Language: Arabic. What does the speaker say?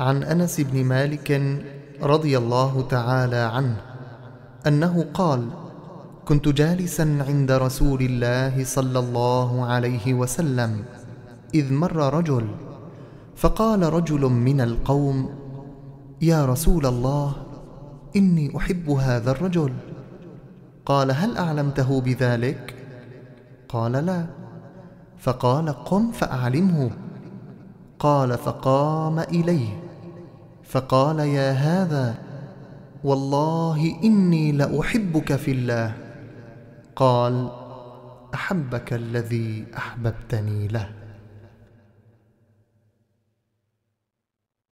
عن انس بن مالك رضي الله تعالى عنه انه قال كنت جالسا عند رسول الله صلى الله عليه وسلم اذ مر رجل فقال رجل من القوم يا رسول الله اني احب هذا الرجل قال هل اعلمته بذلك قال لا فقال قم فاعلمه قال فقام اليه فقال يا هذا والله إني لأحبك في الله قال أحبك الذي أحببتني له